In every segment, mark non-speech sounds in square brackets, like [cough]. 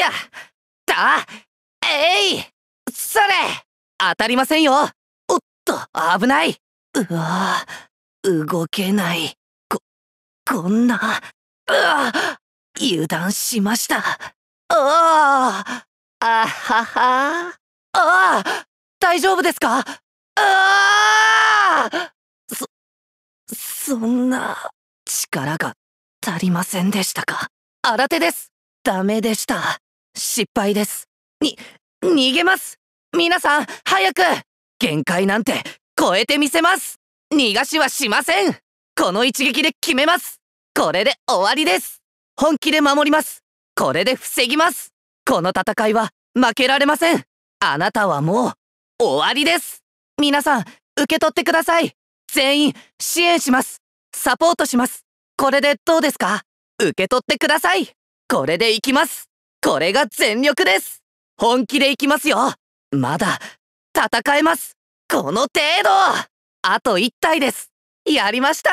やっだえいそれ当たりませんよおっと危ないうわ動けないここんなうわ油断しましたあああははああ大丈夫ですかああそそんな力が足りませんでしたか新手ですダメでした失敗です。に、逃げます皆さん、早く限界なんて、超えてみせます逃がしはしませんこの一撃で決めますこれで終わりです本気で守りますこれで防ぎますこの戦いは負けられませんあなたはもう、終わりです皆さん、受け取ってください全員、支援しますサポートしますこれでどうですか受け取ってくださいこれで行きますこれが全力です本気でいきますよまだ、戦えますこの程度あと1体ですやりました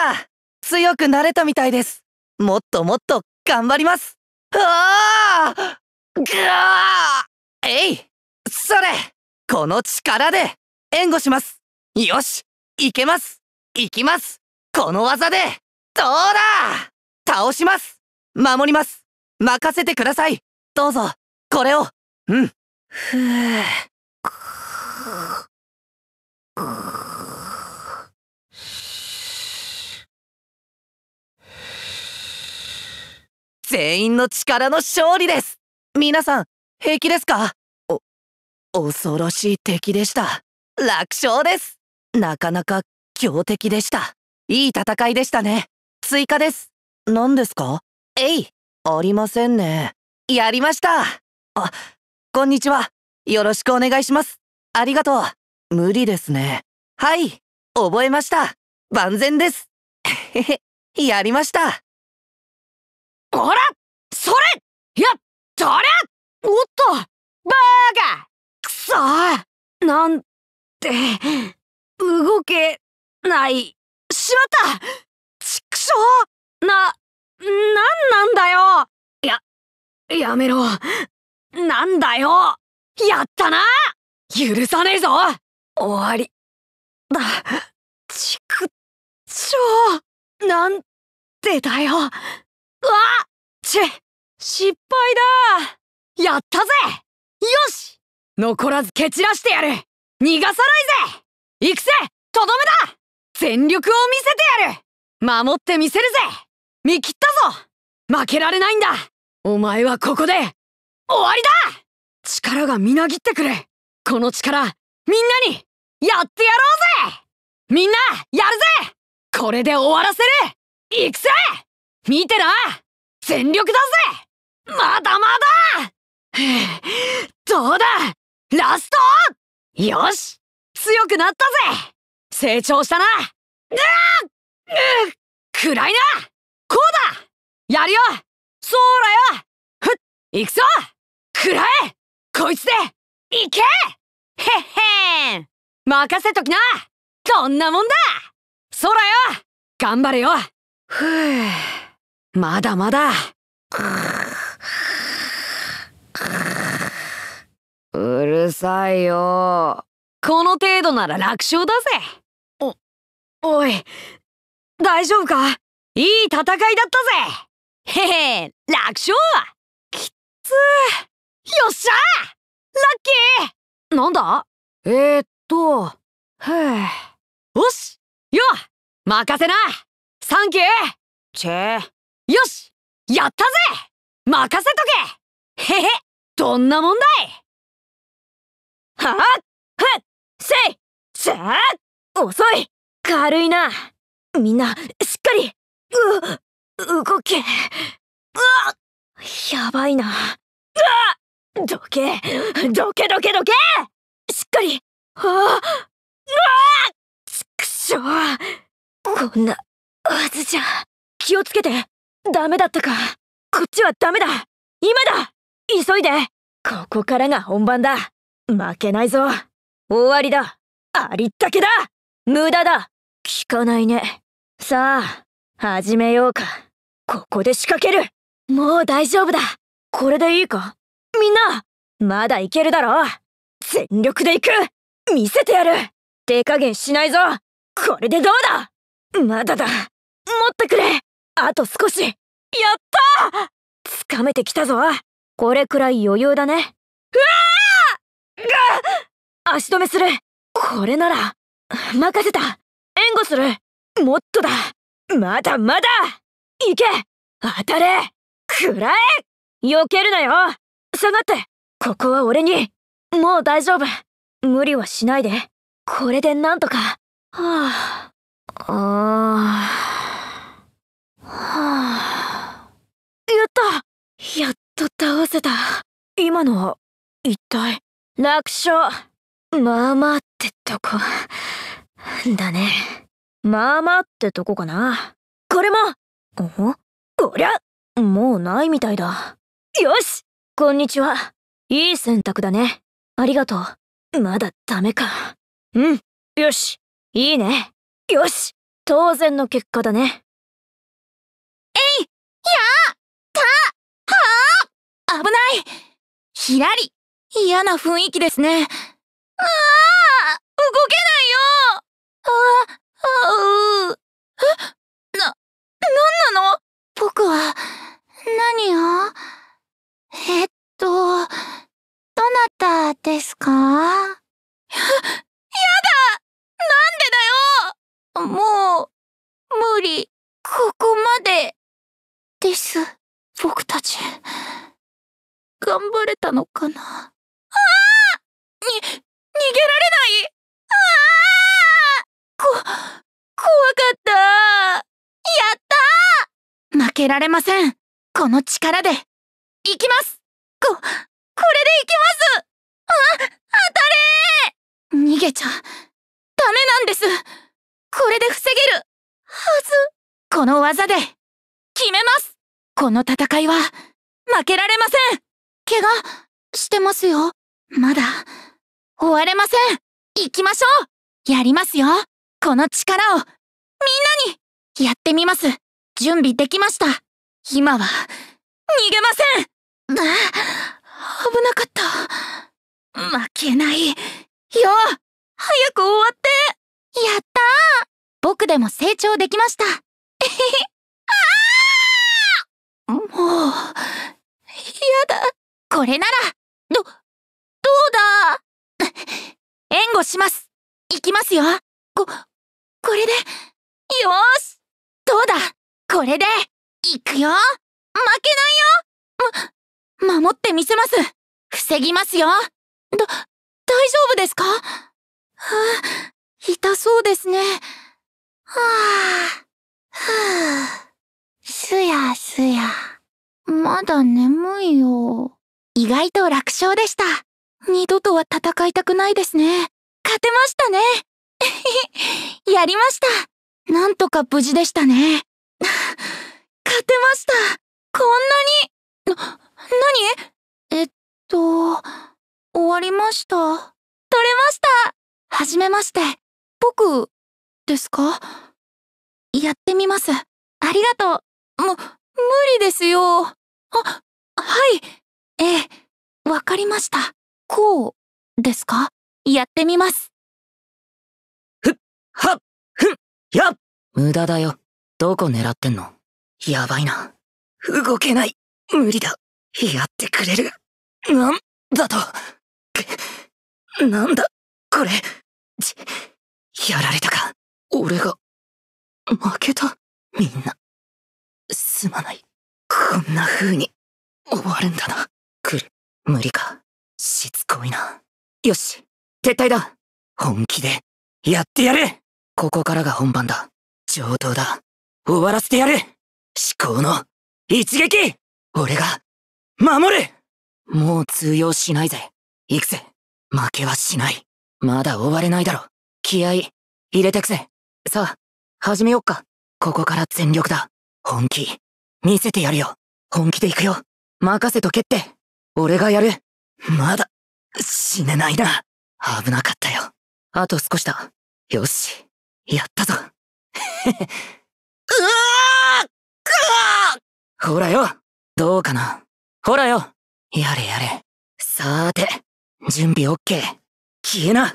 強くなれたみたいですもっともっと頑張りますああぐあえいそれこの力で援護しますよしいけますいきますこの技でどうだ倒します守ります任せてくださいどうぞ、これをうん。ふぅ。全員の力の勝利です皆さん、平気ですかお、恐ろしい敵でした。楽勝ですなかなか強敵でした。いい戦いでしたね。追加です。何ですかえい、ありませんね。やりましたあ、こんにちは。よろしくお願いします。ありがとう。無理ですね。はい、覚えました。万全です。へへ、やりました。ほらそれや、そりゃおっとバーガーくそなんて、動けない。しまったちくしょうな、なんなんだよやめろなんだよやったな許さねえぞ終わりだちくちょうなんでだよわち失敗だやったぜよし残らず蹴散らしてやる逃がさないぜ行くぜとどめだ全力を見せてやる守ってみせるぜ見切ったぞ負けられないんだお前はここで終わりだ力がみなぎってくるこの力みんなにやってやろうぜみんなやるぜこれで終わらせる行くぜ見てな全力だぜまだまだどうだラストよし強くなったぜ成長したなうっくいなこうだやるよそうらよふっ行くぞくらえこいつで行けへへん任せときなどんなもんだそらよ頑張れよふぅまだまだうるさいよこの程度なら楽勝だぜおおい大丈夫かいい戦いだったぜへへん楽勝きっつよっしゃラッキーなんだえー、っとへえよしよ任せなサンキューチェよしやったぜ任せとけへへどんな問題はぁはっせいせぇ遅い軽いなみんなしっかりうっ動けうわやばいなうわどけどけどけどけしっかりあうわつくしょこんなはずじゃ気をつけてダメだったかこっちはダメだ今だ急いでここからが本番だ負けないぞ終わりだありったけだ無駄だ聞かないねさあ始めようか。ここで仕掛けるもう大丈夫だこれでいいかみんなまだいけるだろ全力で行く見せてやる手加減しないぞこれでどうだまだだ持ってくれあと少しやったつかめてきたぞこれくらい余裕だねうわあ足止めするこれなら任せた援護するもっとだまだまだ行け当たれ食らえ避けるなよ下がってここは俺にもう大丈夫無理はしないでこれでなんとかはああはあやったやっと倒せた今の一体楽勝まあまあってとこだねまあまあってとこかなこれもこりゃもうないみたいだ。よしこんにちは。いい選択だね。ありがとう。まだダメか。うん。よし。いいね。よし当然の結果だね。えいやたはあ危ないひらり嫌な雰囲気ですね。ああ動けないよああうえ何なの僕は、何をえっと、どなたですかや、[laughs] やだなんでだよもう、無理、ここまで。です、僕たち。頑張れたのかなああに、逃げられないああこ、怖かったやったー負けられませんこの力でいきますこ、これでいきますあ、当たれ逃げちゃ、ダメなんですこれで防げるはずこの技で、決めますこの戦いは、負けられません怪我、してますよまだ、終われません行きましょうやりますよこの力を、みんなにやってみます。準備できました。今は、逃げません危なかった。負けない。よ早く終わってやったー僕でも成長できました。え [laughs] へもう、嫌だ。これなら、ど、どうだ [laughs] 援護します。行きますよ。こ、これで、よーしどうだこれで行くよ負けないよま、守ってみせます防ぎますよだ、大丈夫ですかはあ、痛そうですね。はあ、はあ、すやすや。まだ眠いよ。意外と楽勝でした。二度とは戦いたくないですね。勝てましたね。[laughs] やりました。なんとか無事でしたね。勝てましたこんなにな、何えっと、終わりました。取れましたはじめまして。僕、ですかやってみます。ありがとう。も、無理ですよ。あ、はい。ええ、わかりました。こう、ですかやってみます。ふっ、はっやっ無駄だよ。どこ狙ってんのやばいな。動けない。無理だ。やってくれる。なんだと。なんだ、これ。ち、やられたか。俺が、負けたみんな。すまない。こんな風に、終わるんだな。来る。無理か。しつこいな。よし、撤退だ。本気で、やってやるここからが本番だ。上等だ。終わらせてやる思考の一撃俺が守るもう通用しないぜ。行くぜ。負けはしない。まだ終われないだろ。気合、入れてくぜ。さあ、始めよっか。ここから全力だ。本気、見せてやるよ。本気で行くよ。任せとけって。俺がやる。まだ、死ねないな。危なかったよ。あと少しだ。よし。やったぞ。うわーくわほらよどうかなほらよやれやれ。さーて、準備オッケー。消えな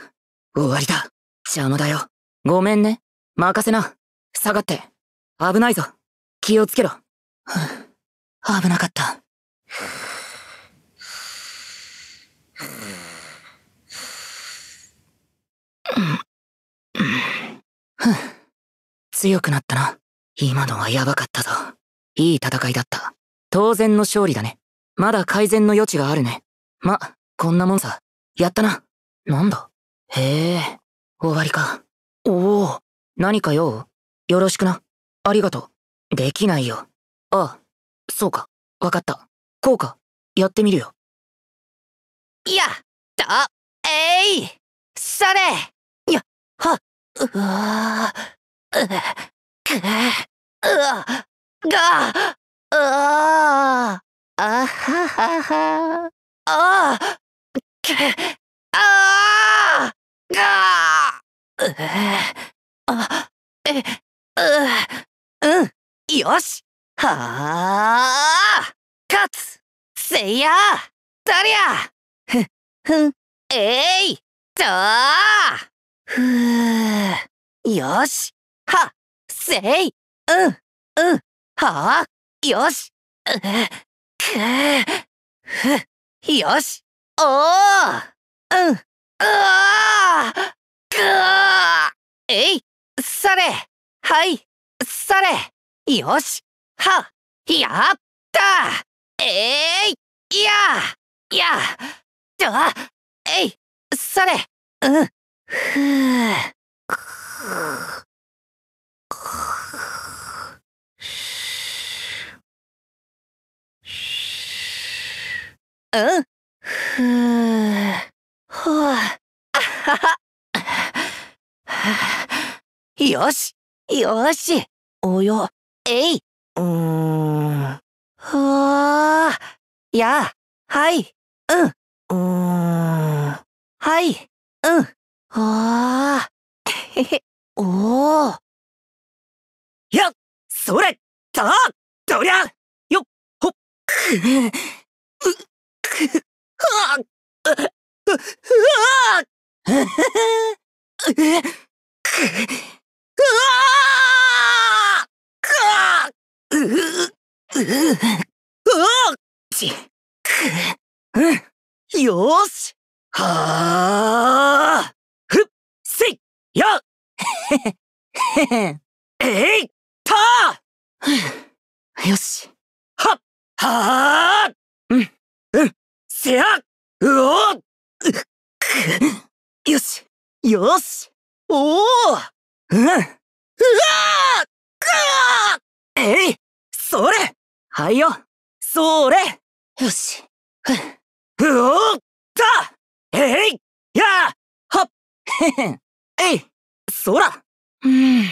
終わりだ。邪魔だよ。ごめんね。任せな。下がって。危ないぞ。気をつけろ。危なかった。うんふん。強くなったな。今のはやばかったぞ。いい戦いだった。当然の勝利だね。まだ改善の余地があるね。ま、こんなもんさ。やったな。なんだへえ、終わりか。おお、何か用よろしくな。ありがとう。できないよ。ああ、そうか。わかった。こうか。やってみるよ。やったえい、ー、それや、は、うわうくうわがうわあはははあくあがうあえううんよしはあ勝つせいやだりゃふふんえいとあふぅ。よし。は、せい。うん、うん、はよし。う、くぅ。ふ、よし。おぉ、うん、うわー。くぅ。えい、され。はい、され。よし。は、やったえい、いや、いや、と、えい、され。うん。ふぅ。うん。ふぅ。ほー。あはは。よし。よし。およ。えい。うーん。ふー、や。はい。うん。うーん。はい。うん。ああ。[laughs] おお。やっ、それ、た、どりゃ、よ、ほ、く、う、く、はあ、う、う、あ、う、く、うわかう、う、う、う、ち、く、うん、よし、はあ。よっ [laughs] えいったー [sighs] よし。はっはーうん、うん、せやうおうく [laughs] よし、よしおおうんうわーくわえいそれはいよそれよし、ふうおったえいやはっへへんえい空うん。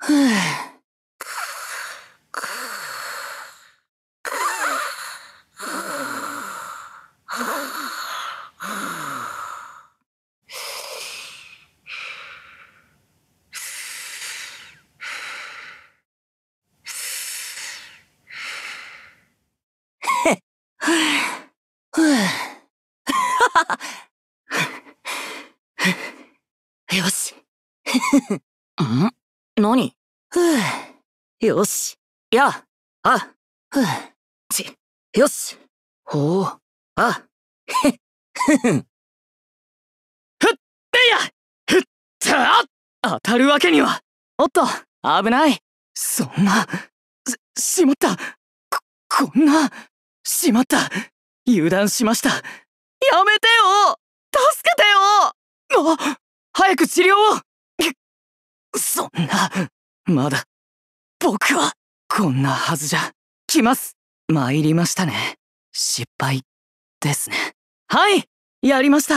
[laughs] ん何ふぅ。よし。やあ。ふぅ。ち。よし。ほう。あ。へっ。ふふふっいやふっさあ当たるわけには。おっと、危ない。そんな。し、しまった。こ、こんな。しまった。油断しました。やめてよ助けてよあ早く治療をそんな、まだ、僕は、こんなはずじゃ、来ます。参りましたね。失敗、ですね。はい、やりました。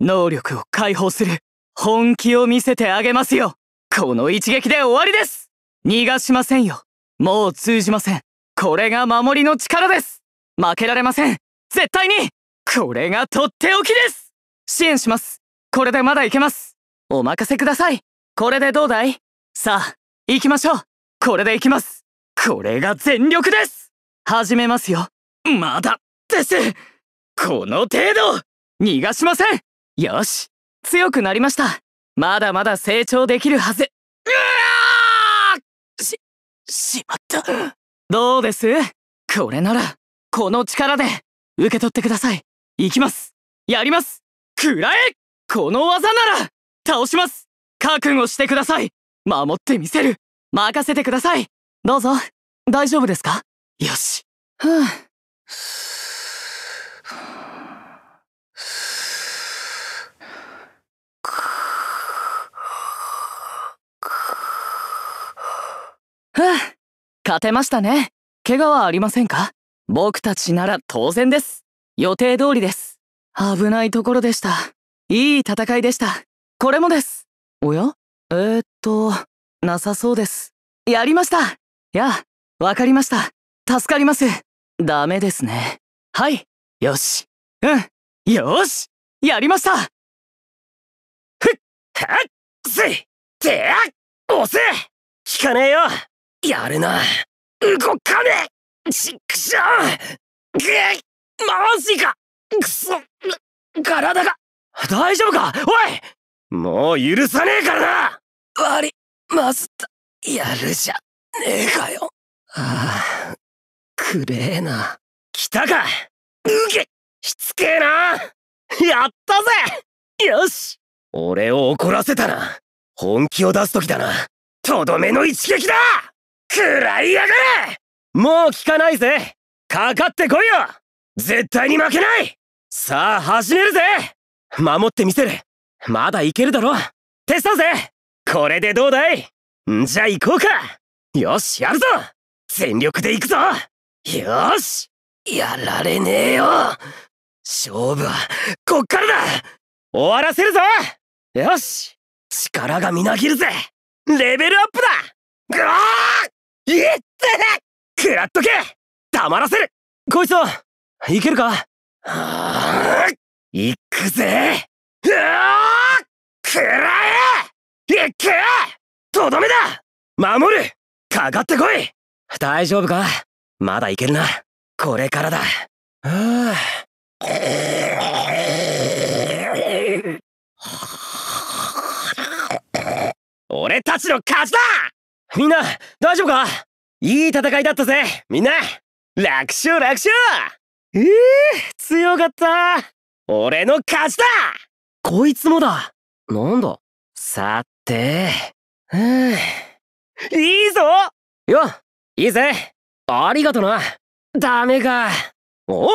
能力を解放する、本気を見せてあげますよ。この一撃で終わりです逃がしませんよ。もう通じません。これが守りの力です負けられません絶対にこれがとっておきです支援しますこれでまだいけますお任せくださいこれでどうだいさあ、行きましょうこれで行きますこれが全力です始めますよまだですこの程度逃がしませんよし強くなりましたまだまだ成長できるはずうし、しまったどうですこれならこの力で受け取ってください行きますやりますくらえこの技なら倒します覚悟してください守ってみせる任せてくださいどうぞ大丈夫ですかよしふぅふぅ勝てましたね怪我はありませんか僕たちなら当然です予定通りです危ないところでしたいい戦いでしたこれもですおやえー、っと、なさそうです。やりましたやあ、わかりました。助かります。ダメですね。はい、よし。うん、よしやりましたふっ、はっ、せい、てや、押せ効かねえよやるな動かねえちくしょうぐえマジかくそ体が大丈夫かおいもう許さねえからなわりまた。やるじゃねえかよああくれえな来たかうげしつけえなやったぜよし俺を怒らせたな本気を出す時だなとどめの一撃だ喰らいやがれもう効かないぜかかってこいよ絶対に負けないさあ始めるぜ守ってみせるまだいけるだろ手伝うぜこれでどうだいんじゃ行こうかよしやるぞ全力で行くぞよしやられねえよ勝負はこっからだ終わらせるぞよし力がみなぎるぜレベルアップだぐわーいってくらっとけ黙らせるこいつはいけるかいくぜうくらえいけとどめだ守るかかってこい大丈夫かまだいけるなこれからだ俺たちの勝ちだみんな大丈夫かいい戦いだったぜみんな楽勝楽勝ええー、強かった俺の勝ちだこいつもだなんださて、ふぅ。いいぞよいいぜありがとなダメかお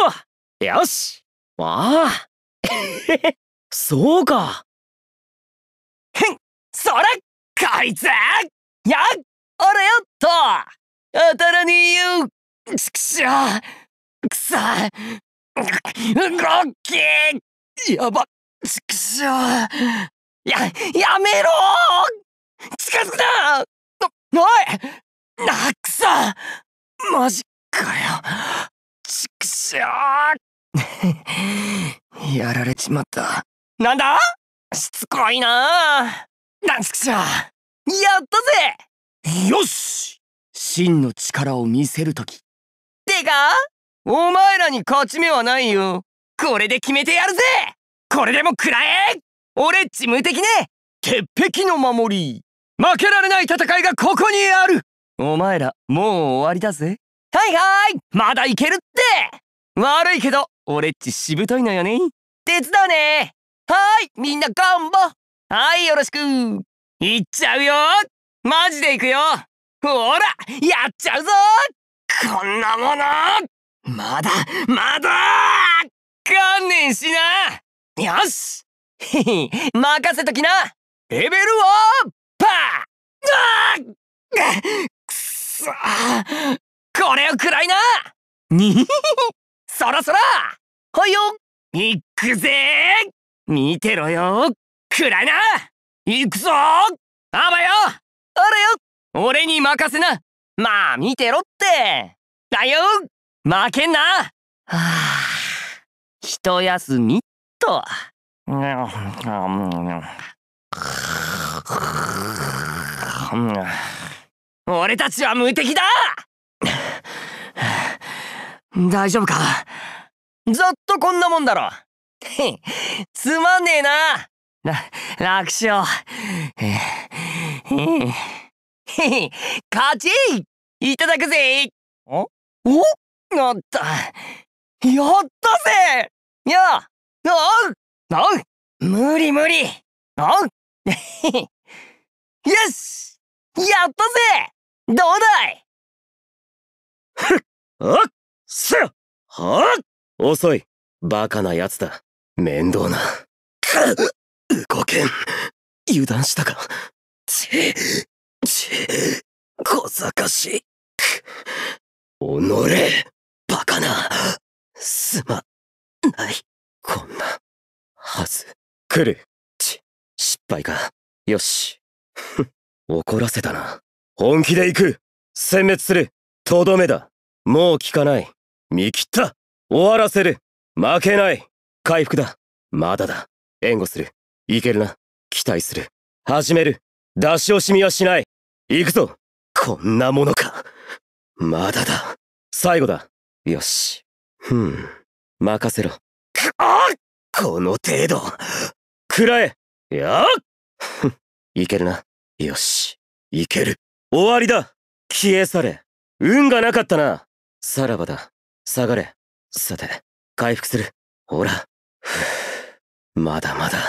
およしわあ [laughs] そうかへんそらこいつやっ俺よっと当たらに言うちくしょうくそうッっーやばちくしょう。や、やめろ近づくなお、おいなくさマジかよ。ちくしょうやられちまった。なんだしつこいななんちくしょうやったぜよし真の力を見せるとき。てか、お前らに勝ち目はないよ。これで決めてやるぜこれでも食らえ俺っち無敵ね鉄壁の守り負けられない戦いがここにあるお前らもう終わりだぜはいはいまだいけるって悪いけど俺っちしぶといのよね手伝うねはいみんな頑張はいよろしく行っちゃうよマジで行くよほらやっちゃうぞこんなものまだまだ観念しなよしへへ [laughs] 任せときなレベルをパーあくそこれをくらいなに [laughs] そろそろほいよ行くぜ見てろよくらいな行くぞあばよあれよ俺に任せなまあ見てろってだよ負けんなはあ一休みと。俺たちは無敵だ大丈夫かざっとこんなもんだろ。つまんねえな。ら、楽しよう。勝ちいただくぜおおなったやったぜやなん無理無理なん [laughs] よしやったぜどうだいふっあっせはっ遅いバカなやつだ面倒な動けん油断したかちち小賢しいおのれバカなすまないこんはず。来る。ち、失敗か。よし。ふっ、怒らせたな。本気で行く殲滅するとどめだもう効かない。見切った終わらせる負けない回復だまだだ援護するいけるな期待する始める出し惜しみはしない行くぞこんなものかまだだ最後だよしふん任せろあっこの程度食らえやっ [laughs] いけるなよしいける終わりだ消え去れ運がなかったなさらばだ下がれさて回復するほら [sighs] まだまだ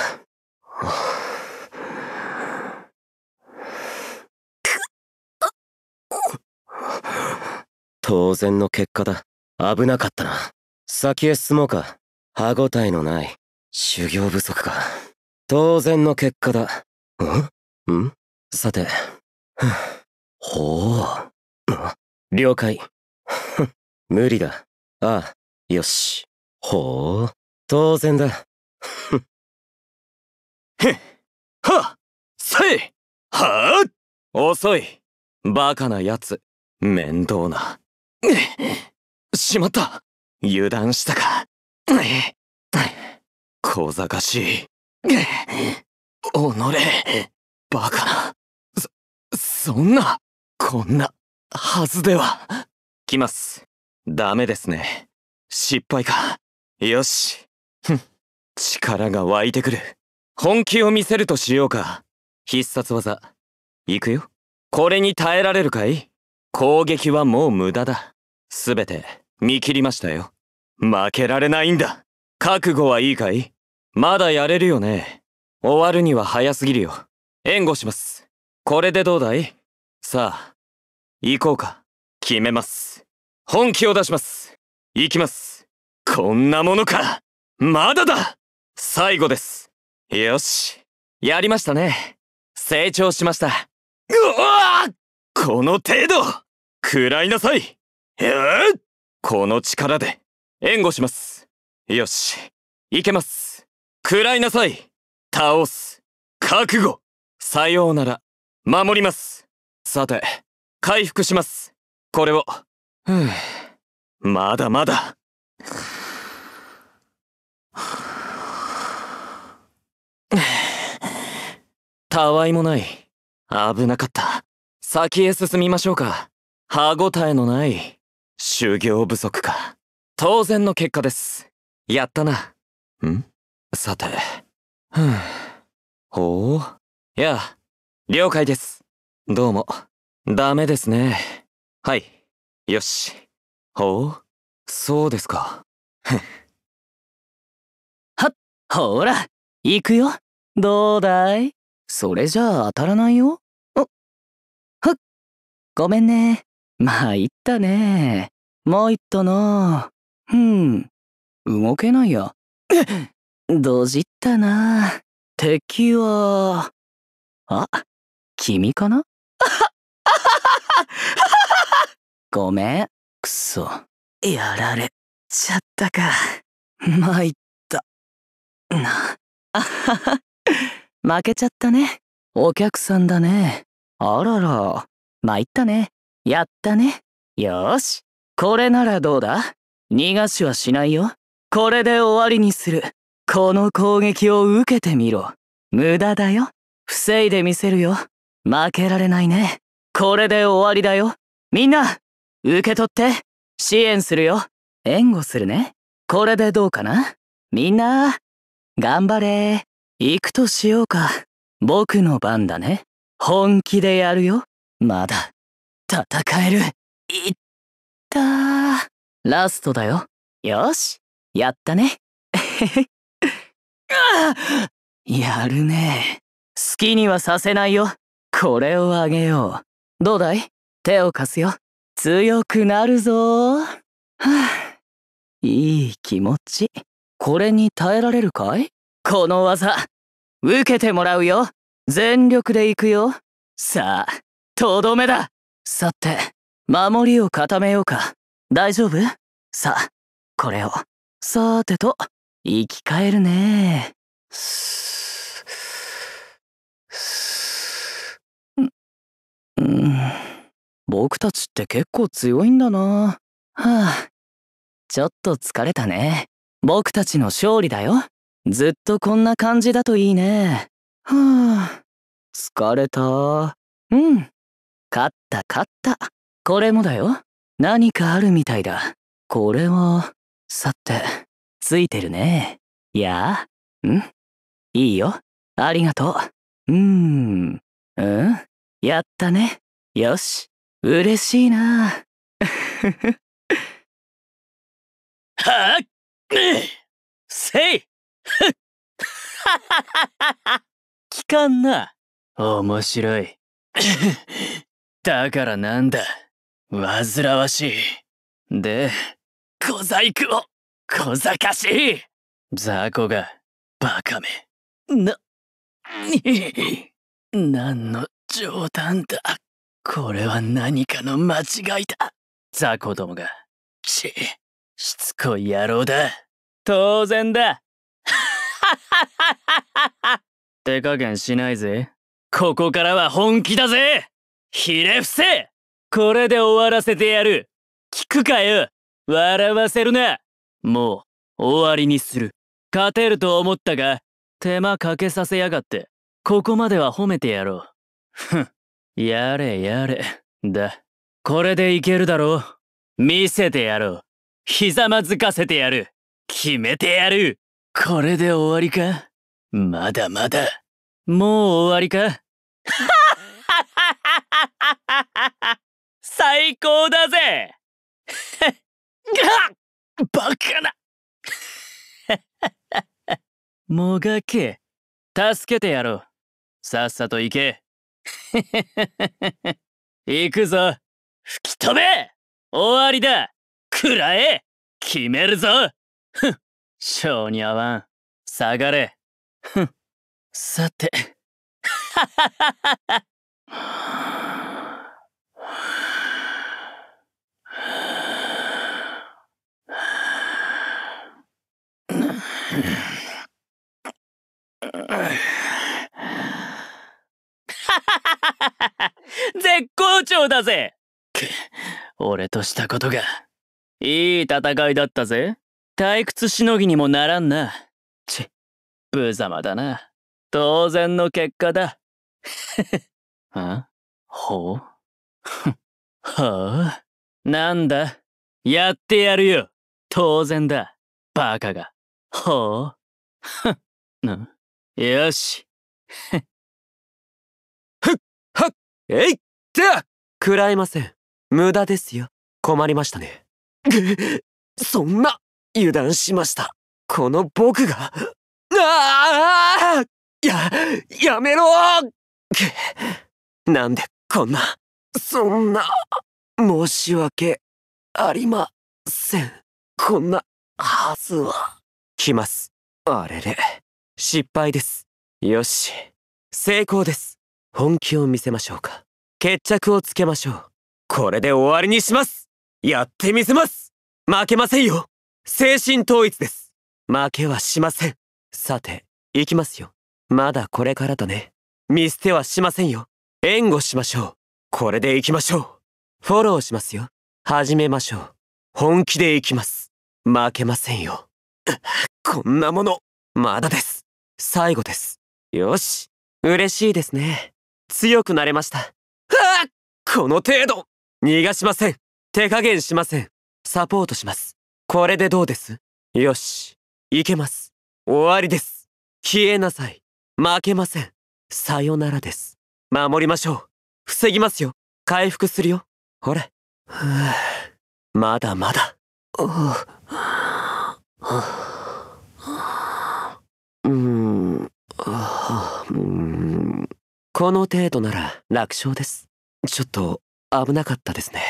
[sighs] 当然の結果だ危なかったな先へ進もうか歯応えのない、修行不足か。当然の結果だ。んんさて。ほう。了解。無理だ。ああ、よし。ほう。当然だ。ふっ。へっ。はせいはあ遅い。バカな奴。面倒な。しまった。油断したか。小賢しい。おのれ、バカな。そ、そんな、こんな、はずでは。来ます。ダメですね。失敗か。よし。ふん。力が湧いてくる。本気を見せるとしようか。必殺技。行くよ。これに耐えられるかい攻撃はもう無駄だ。すべて見切りましたよ。負けられないんだ覚悟はいいかいまだやれるよね終わるには早すぎるよ援護しますこれでどうだいさあ行こうか決めます本気を出します行きますこんなものかまだだ最後ですよしやりましたね成長しましたうわこの程度食らいなさいえこの力で援護します。よし、行けます。喰らいなさい。倒す。覚悟。さようなら。守ります。さて、回復します。これを。ふぅ。まだまだ。たわいもない。危なかった。先へ進みましょうか。歯応えのない修行不足か。当然の結果ですやったなんさてふぅ。ほういや了解ですどうもダメですねはいよしほうそうですかふんはっほら行くよどうだいそれじゃあ当たらないよあふっごめんねまあ言ったねもうったのうん、動けないや。[coughs] どじったな。敵は、あ、君かな [laughs] ごめん、くそ。やられちゃったか。参った。な、あはは。負けちゃったね。お客さんだね。あらら。参ったね。やったね。よし。これならどうだ逃がしはしないよ。これで終わりにする。この攻撃を受けてみろ。無駄だよ。防いでみせるよ。負けられないね。これで終わりだよ。みんな、受け取って。支援するよ。援護するね。これでどうかなみんな、頑張れ。行くとしようか。僕の番だね。本気でやるよ。まだ、戦える。いったー。ラストだよ。よし、やったね。[laughs] やるね。好きにはさせないよ。これをあげよう。どうだい手を貸すよ。強くなるぞ。はあ、いい気持ち。これに耐えられるかいこの技、受けてもらうよ。全力で行くよ。さあ、とどめだ。さて、守りを固めようか。大丈夫さあ、これを。さてと、生き返るね。うん、僕たちって結構強いんだな。はあ、ちょっと疲れたね。僕たちの勝利だよ。ずっとこんな感じだといいね。はあ、疲れた。うん。勝った勝った。これもだよ。何かあるみたいだ。これは、さて、ついてるね。いやんいいよ。ありがとう。うーん。うんやったね。よし。嬉しいな。[laughs] はっせいはっはっ聞かんな。面白い。[laughs] だからなんだ。煩わしい。で、小細工を、小賢しい雑魚が、バカめ。な、に、何の冗談だ。これは何かの間違いだ。雑魚どもが、ち、しつこい野郎だ。当然だ。手加減しないぜ。ここからは本気だぜひれ伏せこれで終わらせてやる聞くかよ笑わせるなもう終わりにする勝てると思ったが手間かけさせやがってここまでは褒めてやろうふんやれやれだこれでいけるだろう見せてやろうひざまずかせてやる決めてやるこれで終わりかまだまだもう終わりかはっはっはっはっはっはっは最高だぜが [laughs] バカなもがけ助けてやろうさっさと行け [laughs] 行くぞ吹き飛べ終わりだ食らえ決めるぞふん [laughs] 性に合わん下がれふんさてははははは [laughs] 絶好調だぜ俺としたことがいい戦いだったぜ退屈しのぎにもならんなち無様だな当然の結果だ [laughs] あほう [laughs] はあなんだやってやるよ当然だバカがはあな、よし。ふっ、はっ、えいって食らえません。無駄ですよ。困りましたね。そんな、油断しました。この僕が。ああや、やめろなんでこんな、そんな、申し訳ありません。こんなはずは。きます。あれれ、失敗です。よし、成功です。本気を見せましょうか。決着をつけましょう。これで終わりにしますやってみせます負けませんよ精神統一です負けはしませんさて、行きますよ。まだこれからだね。見捨てはしませんよ。援護しましょう。これで行きましょう。フォローしますよ。始めましょう。本気で行きます。負けませんよ。[laughs] こんなもの、まだです。最後です。よし、嬉しいですね。強くなれました。はあこの程度逃がしません。手加減しません。サポートします。これでどうですよし、いけます。終わりです。消えなさい。負けません。さよならです。守りましょう。防ぎますよ。回復するよ。ほれ。はあ、まだまだ。おう。うんうんこの程度なら楽勝ですちょっと危なかったですね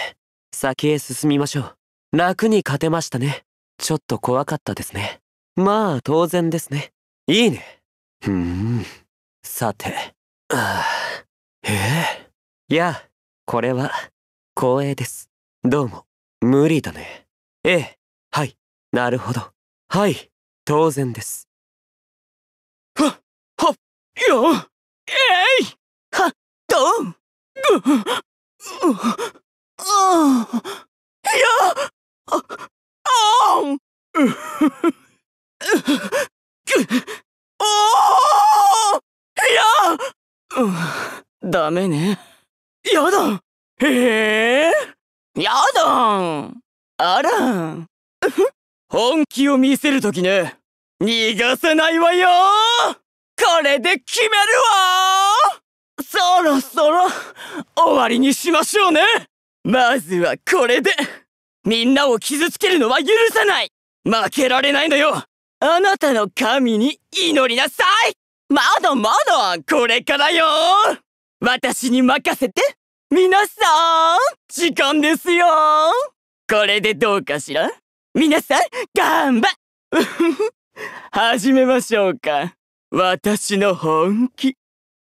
先へ進みましょう楽に勝てましたねちょっと怖かったですねまあ当然ですねいいねふんさてああええいやこれは光栄ですどうも無理だねええはいなるほどはい当然ですはっはっよえいはっどんぐっううやああんうおう…やダメねやだへえやだあら本気を見せるときね逃がさないわよこれで決めるわそろそろ終わりにしましょうねまずはこれでみんなを傷つけるのは許さない負けられないのよあなたの神に祈りなさいまだまだこれからよ私に任せて皆さん時間ですよこれでどうかしら皆さん、がふ張 [laughs] 始めましょうか。私の本気。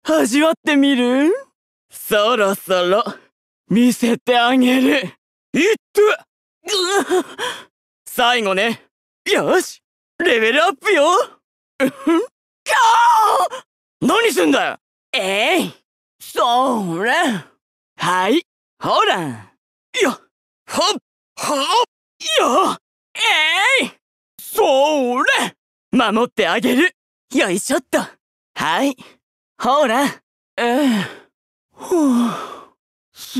味わってみるそろそろ、見せてあげる。いっと [laughs] 最後ね。よしレベルアップようふん何すんだよえいそれはい、ほらよはっはっよえいそれ守ってあげるよいしょっとはいほらえー、ほうす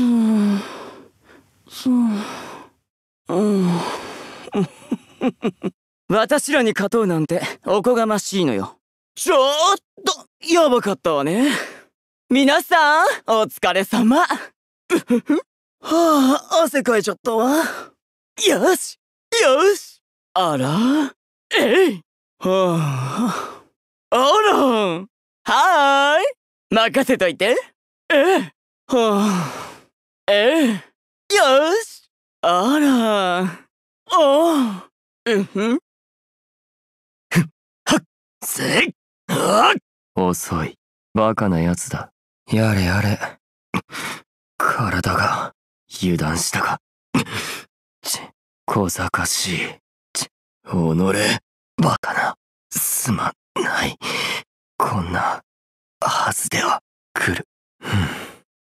すうん [laughs] 私らに勝とうなんておこがましいのよちょっとやばかったわね皆さんお疲れ様はあ汗かいちゃったわよしよしあらえいはああらはーい任せといてえはあえよしあらあうんふんはっせっはっ遅いバカな奴だやれやれ体が油断したか小賢しい。ち、おのれ。バカな。すまない。こんな、はずでは、来る。ふん。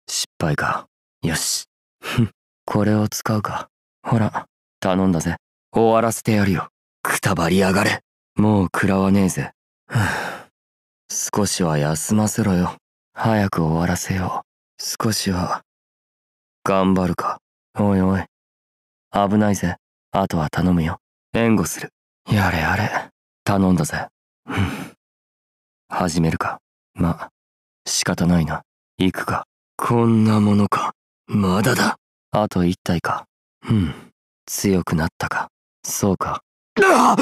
失敗か。よし。ふん。これを使うか。ほら、頼んだぜ。終わらせてやるよ。くたばりやがれ。もう食らわねえぜ。少しは休ませろよ。早く終わらせよう。少しは、頑張るか。おいおい。危ないぜ。あとは頼むよ。援護する。やれやれ。頼んだぜ。始めるか。ま、仕方ないな。行くか。こんなものか。まだだ。あと一体か。うん。強くなったか。そうか。あ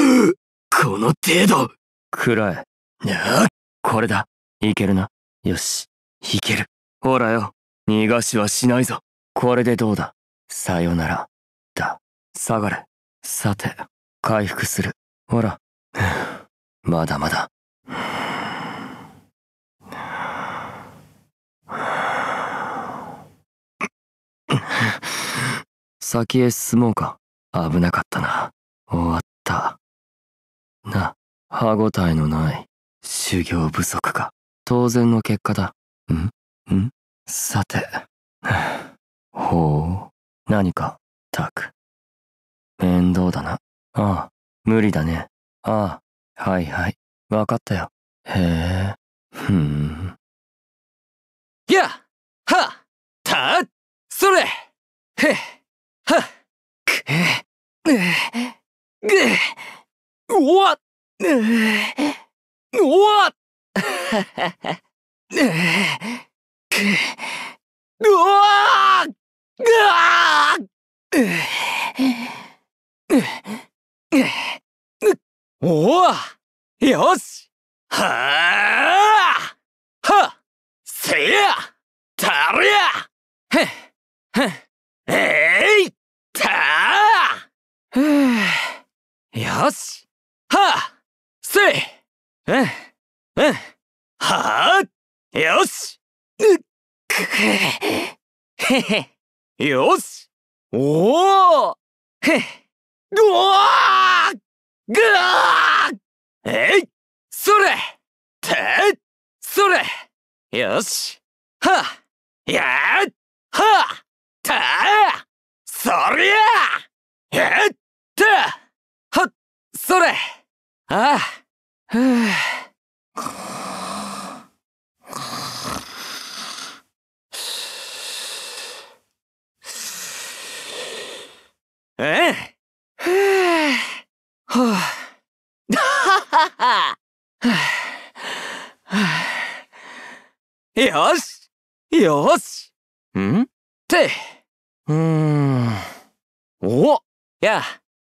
この程度くらえ。あこれだ。いけるな。よし。いける。ほらよ。逃がしはしないぞ。これでどうだ。さよなら。だ。下がれ。さて、回復する。ほら。[sighs] まだまだ。先へ進もうか。危なかったな。終わった。な、歯ごたえのない修行不足か。当然の結果だ。んんさて。[sighs] ほう。何か、たく。面倒だな。ああ、無理だね。ああ、はいはい。わかったよ。へえ、ふん。やはたそれへはくえぐうわっうわっ [laughs] くうわっうわっおおよしはあはせやたりゃへっえいたよしはせうんうんはあよしうっくへへよしおおへっぐわーぐわーえいそれてそれよしはやっはたそりゃえったはそれああふええは [laughs] はよしよしんってうーんおや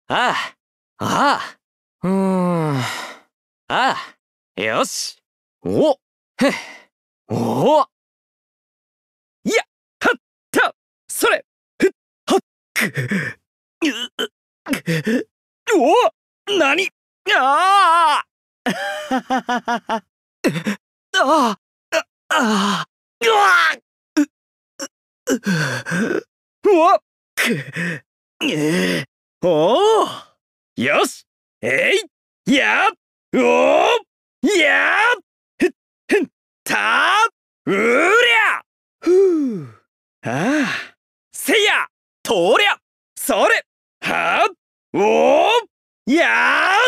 あああうーんあよしおへおいやはったそれふっはっくお何あああああうわっはっおおよしえいやおはやはったうりゃふうああせやとりゃそれはおやっ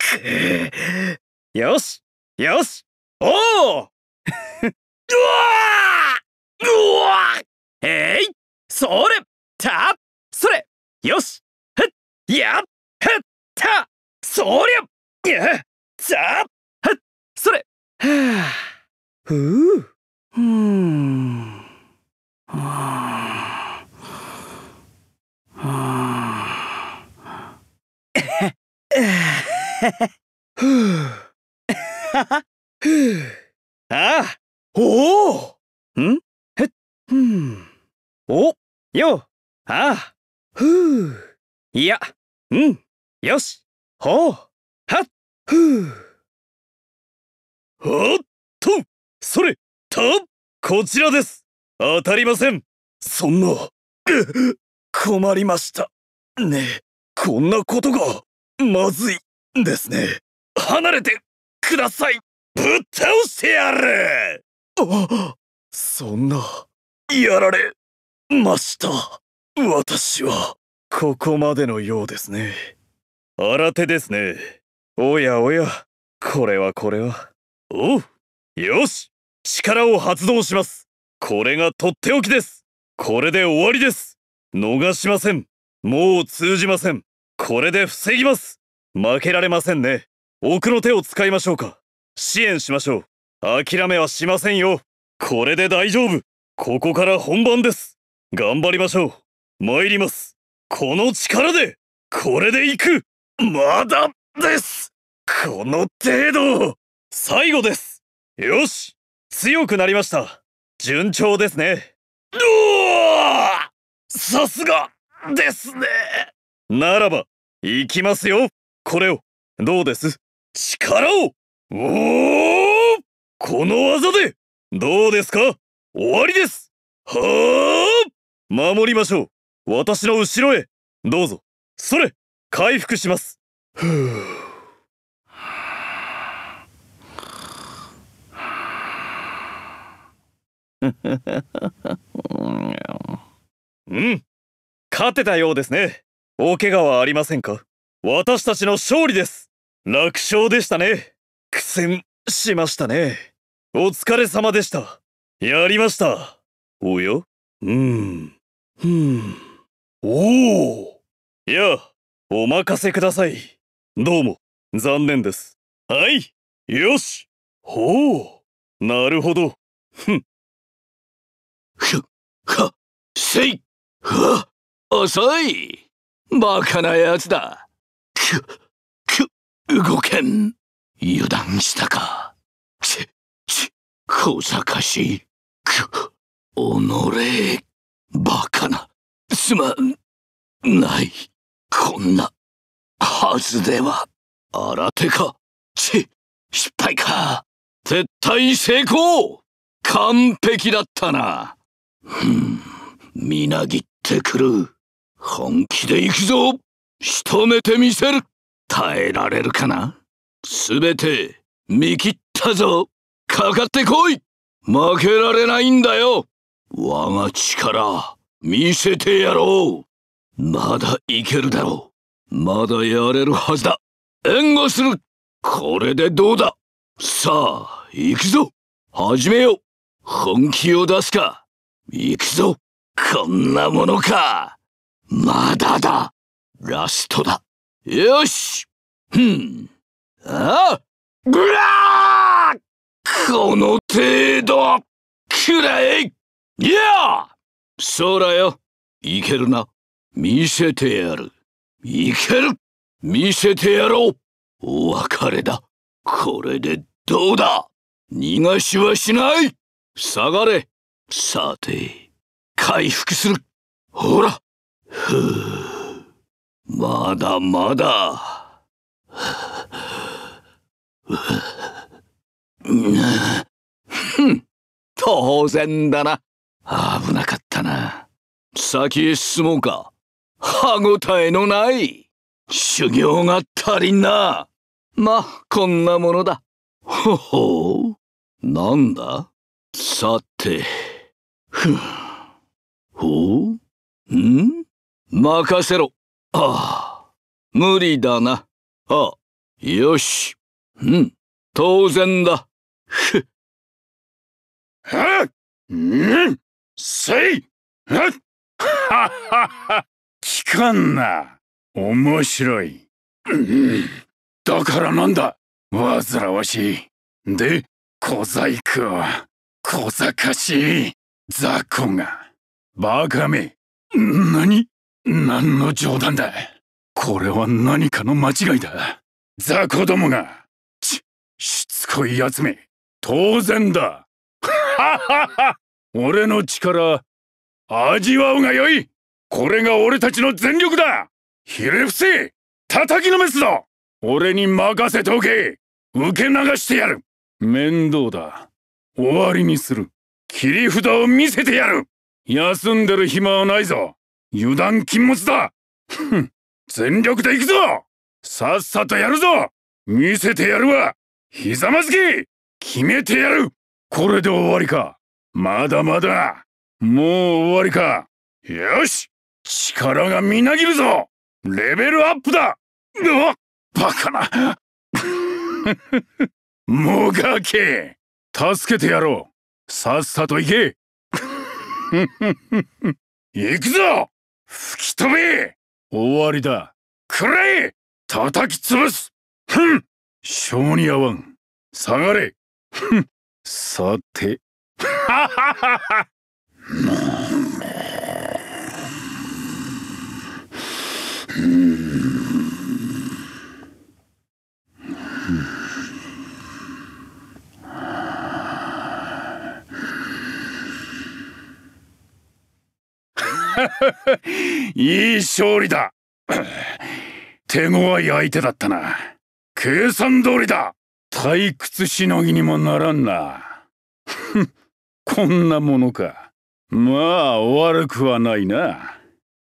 [laughs] よしよしおお [laughs] うわうわえいそれたそれよしふっやっふったそりゃやざふっそれはあふううんああおおんへっうんおよああふういやうんよしほうはっふうおっとそれたこちらです当たりませんそんな困りましたねこんなことがまずいですね離れてくださいぶっ倒してやるあそんなやられました私はここまでのようですね新手ですねおやおやこれはこれはおうよし力を発動しますこれがとっておきですこれで終わりです逃しませんもう通じませんこれで防ぎます負けられませんね奥の手を使いましょうか支援しましょう諦めはしませんよこれで大丈夫ここから本番です頑張りましょう参りますこの力でこれで行くまだですこの程度最後ですよし強くなりました順調ですねさすがですねならば行きますよこれをどうです力をおおこの技でどうですか終わりですはあ守りましょう私の後ろへどうぞそれ回復しますふううん勝てたようですねお怪我はありませんか私たちの勝利です楽勝でしたね苦戦しましたねお疲れ様でしたやりましたおやうんうんおおいやお任せくださいどうも残念ですはいよしほうなるほどふんふはせいは浅いバカなやつだく、く、動けん。油断したか。ち、ち、小賢しい。く、おのれ。バカな。すまん。ない。こんな、はずでは。新手か。ち、失敗か。絶対成功完璧だったな。ふん、みなぎってくる。本気で行くぞ仕留めてみせる耐えられるかなすべて見切ったぞかかってこい負けられないんだよ我が力見せてやろうまだいけるだろうまだやれるはずだ援護するこれでどうださあ行くぞ始めよう本気を出すか行くぞこんなものかまだだラストだ。よしふん。あブラーこの程度くらいいやそうだよ。いけるな。見せてやる。いける見せてやろうお別れだ。これでどうだ逃がしはしない下がれさて、回復するほらふぅ。まだまだ。ふん、当然だな。危なかったな。先へ進もうか。歯応えのない。修行が足りんな。ま、こんなものだ。ほほう。なんださて。ふん。ほうん任せろ。ああ、無理だな。あよし。うん、当然だ。ふっ。はうん、せいはっははは、[laughs] 聞かんな。面白い。うん、だからなんだ。煩わしい。で、小細工は、小賢しい。雑魚が。バカめ。何何の冗談だこれは何かの間違いだ雑魚どもがちしつこい奴め当然だははは俺の力味わうがよいこれが俺たちの全力だひれ伏せ叩きのめすぞ俺に任せておけ受け流してやる面倒だ終わりにする切り札を見せてやる休んでる暇はないぞ油断禁物だふ [laughs] 全力で行くぞさっさとやるぞ見せてやるわひざまずき決めてやるこれで終わりかまだまだもう終わりかよし力がみなぎるぞレベルアップだうわバカな [laughs] もがけ助けてやろうさっさと行け [laughs] 行くぞ吹き止め終わりだくれ叩き潰すふん性に合わん下がれふんさてははははいい勝利だ手強い相手だったな計算通りだ退屈しのぎにもならんなこんなものかまあ悪くはないな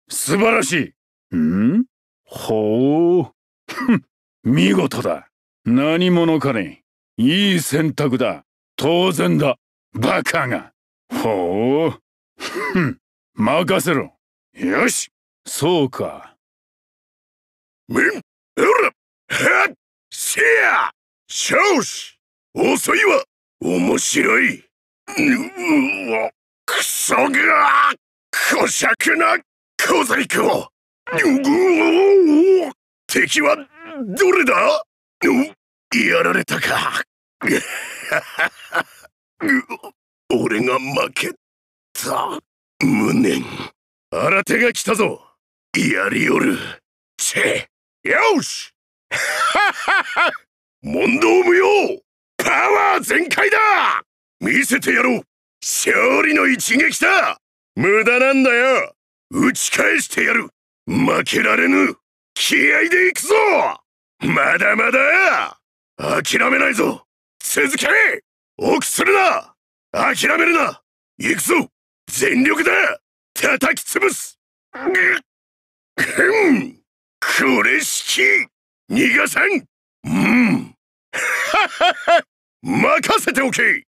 素晴らしいんほう見事だ何者かねいい選択だ当然だバカがほうふん任せろよしそうかみんうらはっしゃしし遅いわ面白いうわがこしゃくな小細工を敵はどれだやられたか [laughs] 俺が負けた無念新手が来たぞやりよるチェよしははは問答無用パワー全開だ見せてやろう勝利の一撃だ無駄なんだよ打ち返してやる負けられぬ気合でいくぞまだまだ諦めないぞ続け臆するな諦めるな行くぞ全力だ叩き潰すくんこれき逃がさんうん [laughs] 任せておけう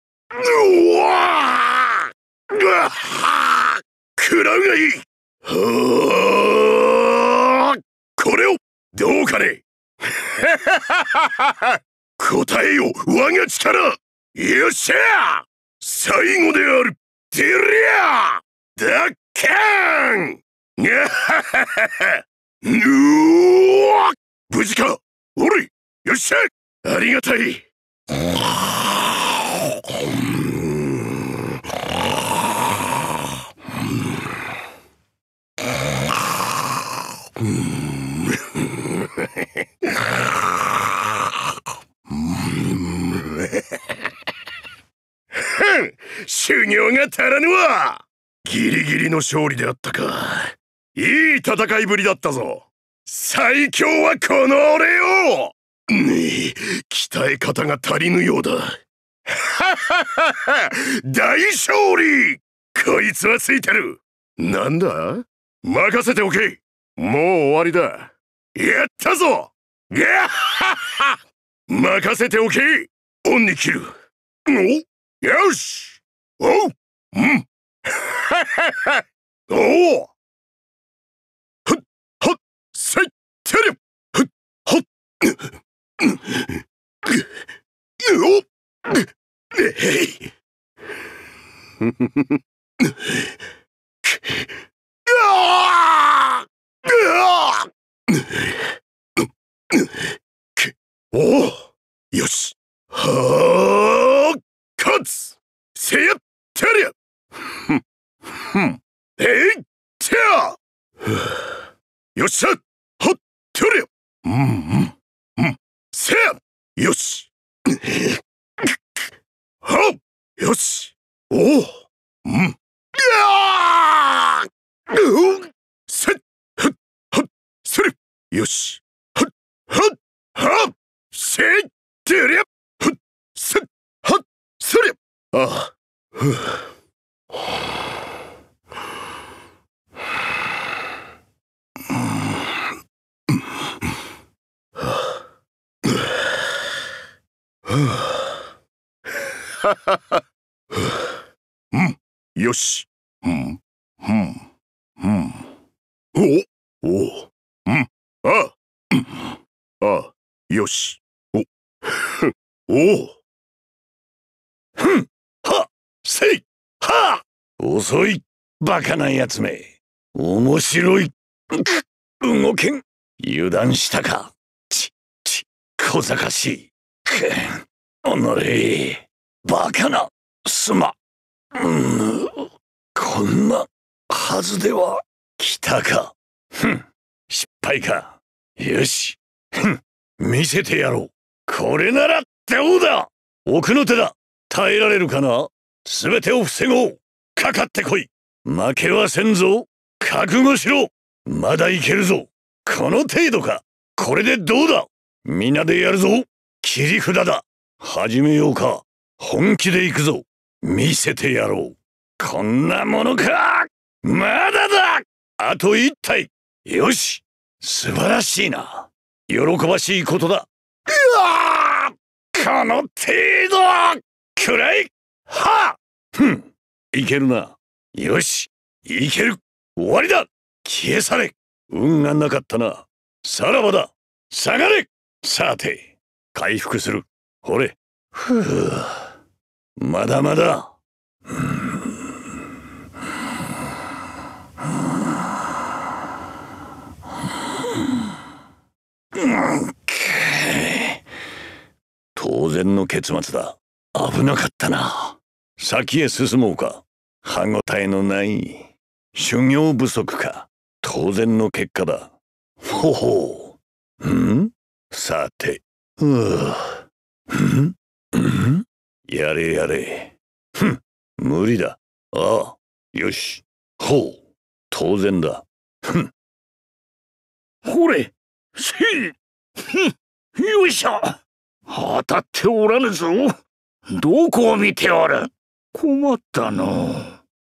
わうわはくらうがいいはあこれをどうかね [laughs] 答えよ我が力よっしゃ最後であるてりゃだっけんにゃはははぬー無事かおれよっしゃありがたい修行が足らぬわギリギリの勝利であったかいい戦いぶりだったぞ最強はこの俺をねえ鍛え方が足りぬようだはははは大勝利こいつはついてるなんだ任せておけもう終わりだやったぞガッハッハ任せておけ恩に切るおよしおううんおおふっはっせいてれふっはっおえへいふふふおおよしはーかつせやっえいっゃ [sighs] よっしゃほっとれようんうんうんせやよし [coughs] はっよしおおうんやあうんせっはっはっるよしはっはっはっせっりゃはっせっはっああふぅ [laughs] うん、よし。うん、うん、うん。おおうん、あうん、あ、よし。お、[laughs] おふん、は、せい、は遅い、バカな奴め。面白い。動けん。油断したか。ち、ち、小賢しい。くん、おのれ。バカなすま、うん、こんなはずでは来たかふん失敗かよしふん見せてやろうこれならどうだ奥の手だ耐えられるかなすべてを防ごうかかってこい負けはせんぞ覚悟しろまだいけるぞこの程度かこれでどうだ皆でやるぞ切り札だ始めようか本気で行くぞ見せてやろうこんなものかまだだあと一体よし素晴らしいな喜ばしいことだうわこの程度くらいはふんいけるなよしいける終わりだ消え去れ運がなかったなさらばだ下がれさて回復するほれふうまだまだ。当然の結末だ。危なかったな。先へ進もうか。歯たえのない修行不足か。当然の結果だ。ほほう。んさて。うぅ。んんやれやれ。ふん、無理だ。ああ、よし。ほう、当然だ。ふん。ほれ、せい。ふん、よいしょ。当たっておらぬぞ。どこを見ておる。困ったの。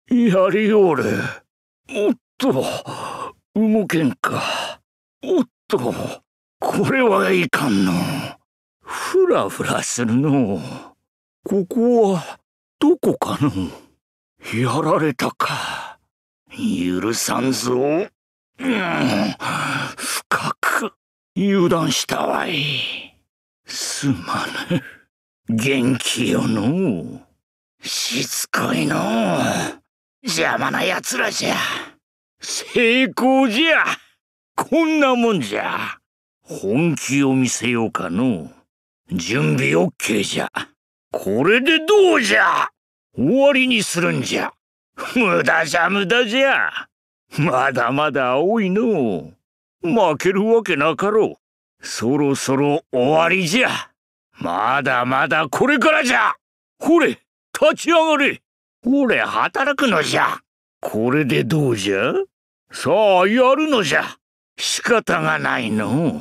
やりおる。おっと、動けんか。おっと、これはいかんの。ふらふらするのここはどこかのやられたか許さんぞ、うん、深く油断したわいすまぬ元気よのしつこいの邪魔な奴らじゃ成功じゃこんなもんじゃ本気を見せようかの準備 OK じゃ。これでどうじゃ終わりにするんじゃ。無駄じゃ無駄じゃ。まだまだ青いの。負けるわけなかろう。そろそろ終わりじゃ。まだまだこれからじゃ。ほれ、立ち上がれ。ほれ、働くのじゃ。これでどうじゃさあ、やるのじゃ。仕方がないの。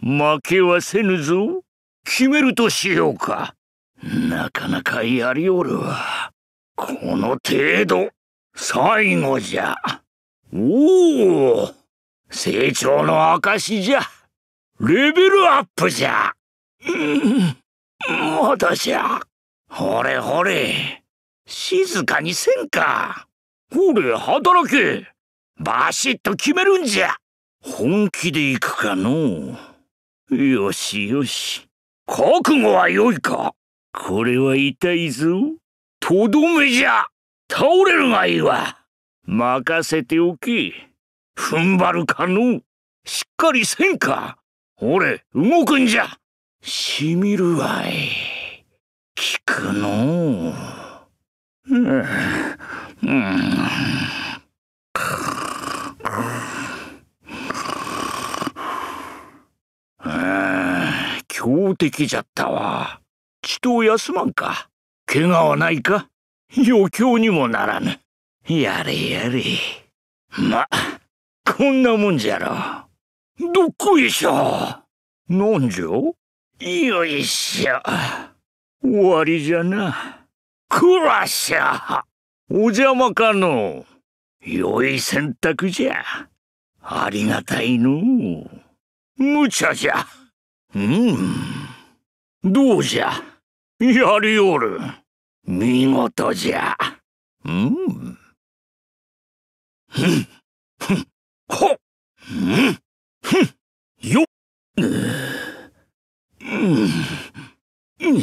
負けはせぬぞ。決めるとしようか。なかなかやりおるわ。この程度、最後じゃ。おお、成長の証じゃ。レベルアップじゃ。うん、まだじゃ。ほれほれ、静かにせんか。ほれ、働け。バシッと決めるんじゃ。本気で行くかのう。よしよし。覚悟は良いかこれは痛いぞ。とどめじゃ倒れるがいいわ任せておけ。踏ん張るかのしっかりせんかほれ、動くんじゃしみるわい。効くのうん。うん強敵じゃったわ。ちと休まんか。怪我はないか余興にもならぬ。やれやれ。ま、こんなもんじゃろ。どっこいしょ。なんじゃよいしょ。終わりじゃな。くらしゃ。お邪魔かの。良い選択じゃ。ありがたいの。無茶じゃ。うん。どうじゃ。やりおる見事じゃうんふんふんほっんふんよっうんうんんう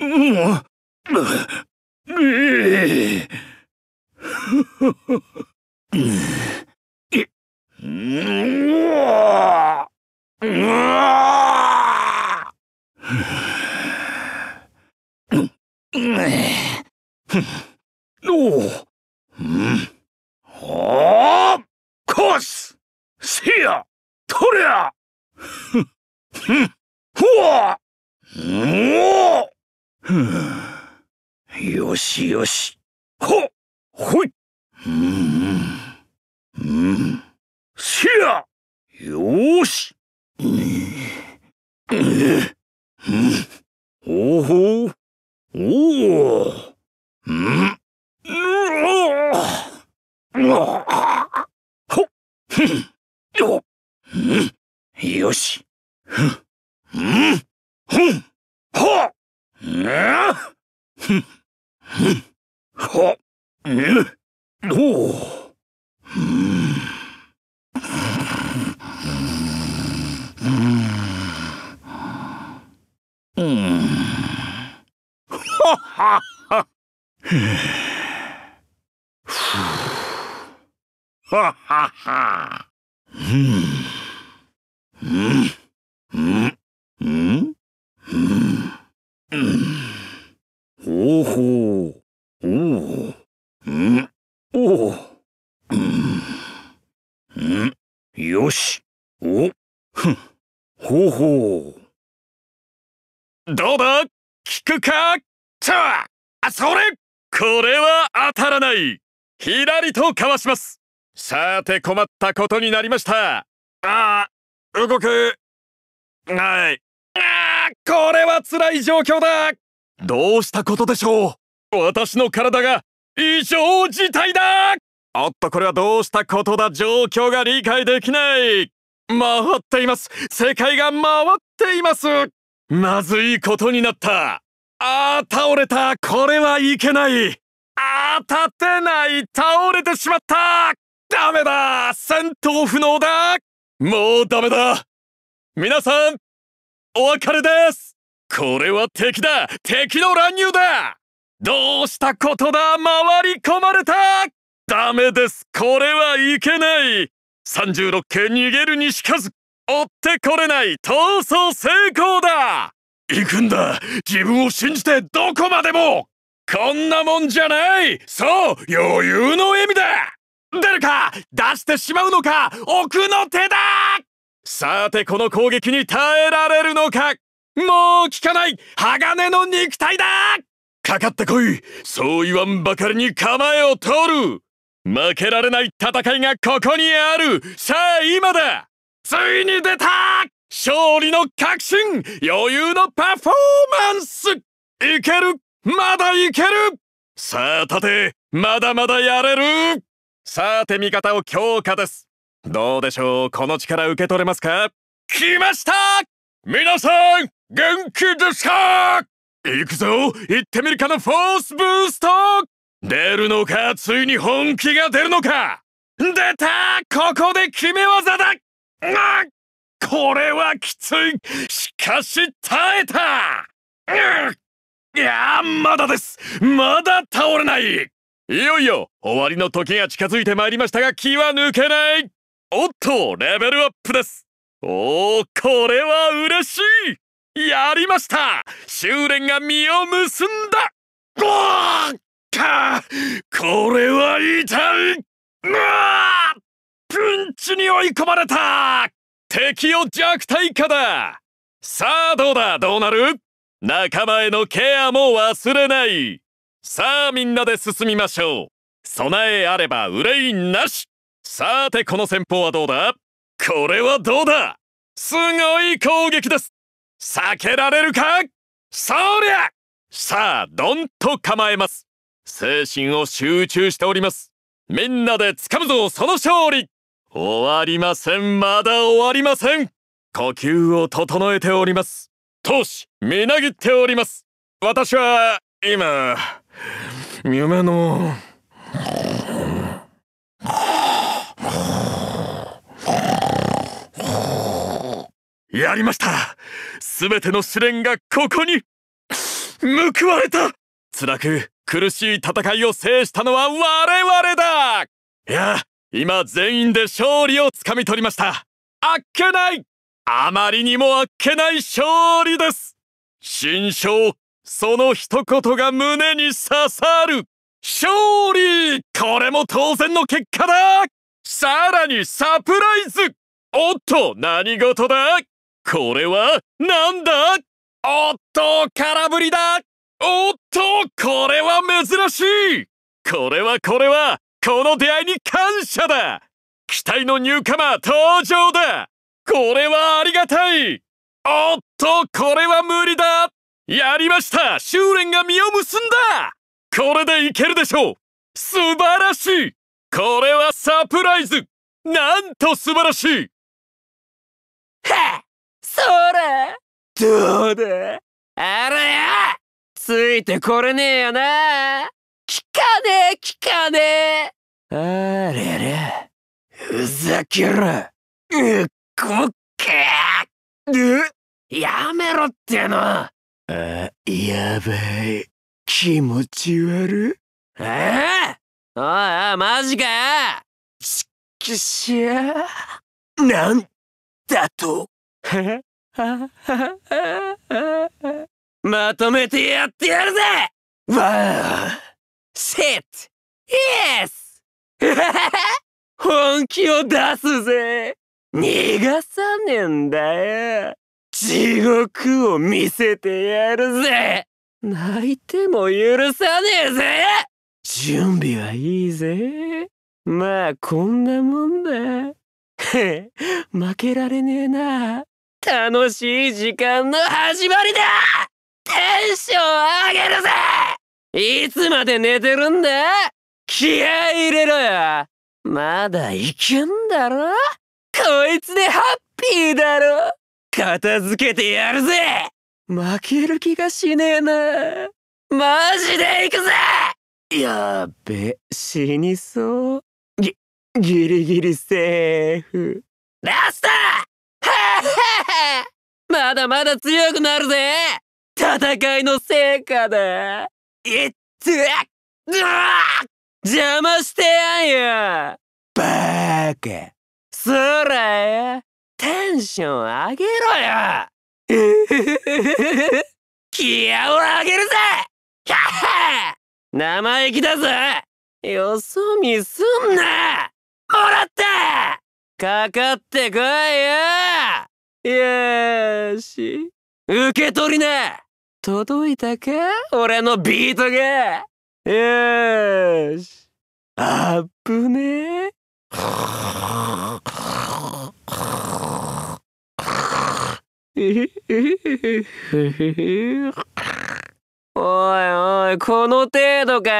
うんうんうんうんうわおおうんおーコースせやとりゃふんふんふわおふんよしよしほほいうんうんせやよしうんうんおほうおおうんほふんよんよしふんうんふんほうんふんふんほうんおおはは。ん。ん。ん。ん。ん。ほおん。おん。よし。お。ふん。ほうほう。どうだ聞くかあ、それこれは当たらない左とかわしますさて困ったことになりましたああ動くないああこれは辛い状況だどうしたことでしょう私の体が異常事態だおっとこれはどうしたことだ状況が理解できない回っています世界が回っていますまずいことになったああ倒れたこれはいけないあた立てない倒れてしまったダメだ戦闘不能だもうダメだ皆さんお別れですこれは敵だ敵の乱入だどうしたことだ回り込まれたダメですこれはいけない36系逃げるにしかず追ってこれない逃走成功だ行くんだ自分を信じてどこまでもこんなもんじゃないそう余裕の意味だ出るか出してしまうのか奥の手ださてこの攻撃に耐えられるのかもう効かない鋼の肉体だかかってこいそう言わんばかりに構えを取る負けられない戦いがここにあるさあ今だついに出た勝利の確信余裕のパフォーマンスいけるまだいけるさあ立てまだまだやれるさて味方を強化ですどうでしょうこの力受け取れますか来ました皆さん元気ですか行くぞ行ってみるかのフォースブースト出るのかついに本気が出るのか出たここで決め技だうん、これはきついしかし耐えた、うん、いやまだですまだ倒れないいよいよ終わりの時が近づいてまいりましたが気は抜けないおっとレベルアップですおおこれは嬉しいやりました修練が実を結んだゴーかこれは痛いうわピンチに追い込まれた敵を弱体化ださあどうだどうなる仲間へのケアも忘れないさあみんなで進みましょう備えあれば憂いなしさてこの戦法はどうだこれはどうだすごい攻撃です避けられるかそりゃさあどんと構えます精神を集中しておりますみんなで掴むぞその勝利終わりませんまだ終わりません呼吸を整えております闘志みなぎっております私は今夢のやりましたすべての試練がここに報われた辛く苦しい戦いを制したのは我々だいや、今全員で勝利をつかみ取りましたあっけないあまりにもあっけない勝利です新章その一言が胸に刺さる勝利これも当然の結果ださらにサプライズおっと何事だこれは何だおっと空振りだおっとこれは珍しいこれはこれはこの出会いに感謝だ期待のニューカマー登場だこれはありがたいおっとこれは無理だやりました修練が実を結んだこれでいけるでしょう素晴らしいこれはサプライズなんと素晴らしいはそれどうだあれついてこれねえよな聞かねえ聞かねえあれれふざけろうっこっけやめろってのあ、やばい。気持ち悪。えー、おいおい、マジかよちくしゃなんだとまとめてやってやるぜわあ !Sit! Yes! 本気を出すぜ逃がさねえんだよ地獄を見せてやるぜ泣いても許さねえぜ準備はいいぜまあこんなもんだ [laughs] 負けられねえな楽しい時間の始まりだテンション上げるぜいつまで寝てるんだ気合入れろよまだいけんだろこいつでハッピーだろ片付けてやるぜ負ける気がしねえなマジで行くぜやべ死にそうぎギリギリセーフラストまだまだ強くなるぜ戦いの成果だいっつ邪魔してやんよバーカそらやテンション上げろよギア [laughs] を上げるぜキャッ生意気だぜよそ見すんなもらったかかってこいよよーし受け取りな届いたか俺のビートがよーしあっぶね [laughs] おいおい、この程度か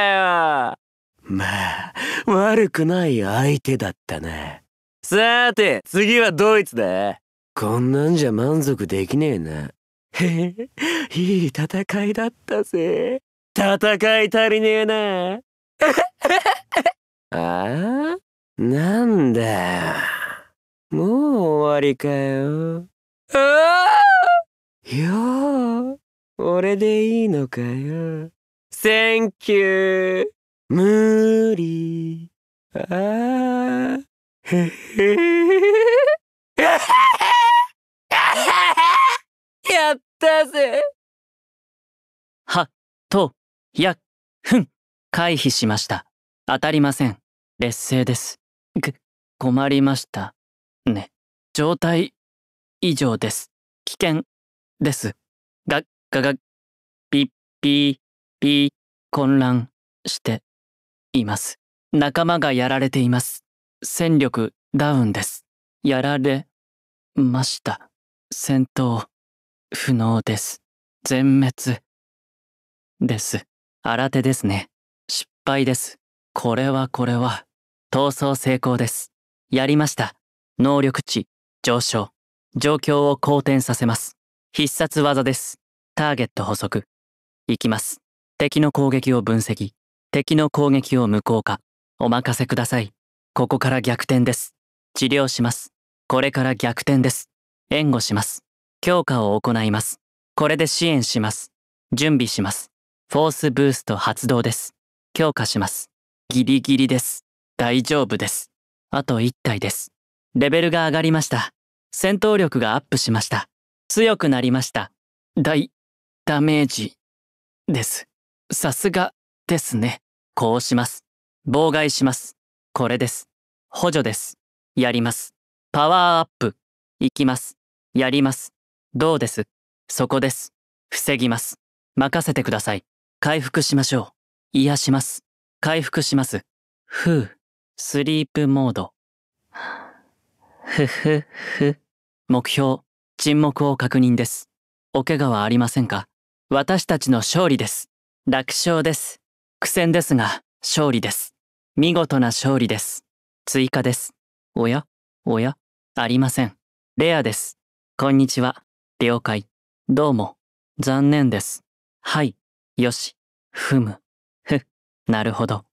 よ。まあ、悪くない相手だったな。さて、次はドイツだ。こんなんじゃ満足できねえな。へえ、いい戦いだったぜ。戦い足りねえな。[laughs] ああなんだもう終わりかよ。よ俺でいいのかよ。センキュー。無理。ああ。へ [laughs] へやったぜ。は、と、や、ふん。回避しました。当たりません。劣勢です。ぐ、困りました。ね。状態以上です。危険です。が、がが、ぴ、ぴ、ぴ、混乱しています。仲間がやられています。戦力ダウンです。やられました。戦闘不能です。全滅です。新手ですね。失敗です。これはこれは。逃走成功です。やりました。能力値上昇。状況を好転させます。必殺技です。ターゲット捕捉。行きます。敵の攻撃を分析。敵の攻撃を無効化。お任せください。ここから逆転です。治療します。これから逆転です。援護します。強化を行います。これで支援します。準備します。フォースブースト発動です。強化します。ギリギリです。大丈夫です。あと1体です。レベルが上がりました。戦闘力がアップしました。強くなりました。大、ダメージ、です。さすが、ですね。こうします。妨害します。これです。補助です。やります。パワーアップ。いきます。やります。どうですそこです。防ぎます。任せてください。回復しましょう。癒します。回復します。ふう。スリープモード。ふふふ。目標、沈黙を確認です。お怪我はありませんか私たちの勝利です。楽勝です。苦戦ですが、勝利です。見事な勝利です。追加です。おやおやありません。レアです。こんにちは。了解。どうも。残念です。はい。よし。ふむ。ふ。なるほど。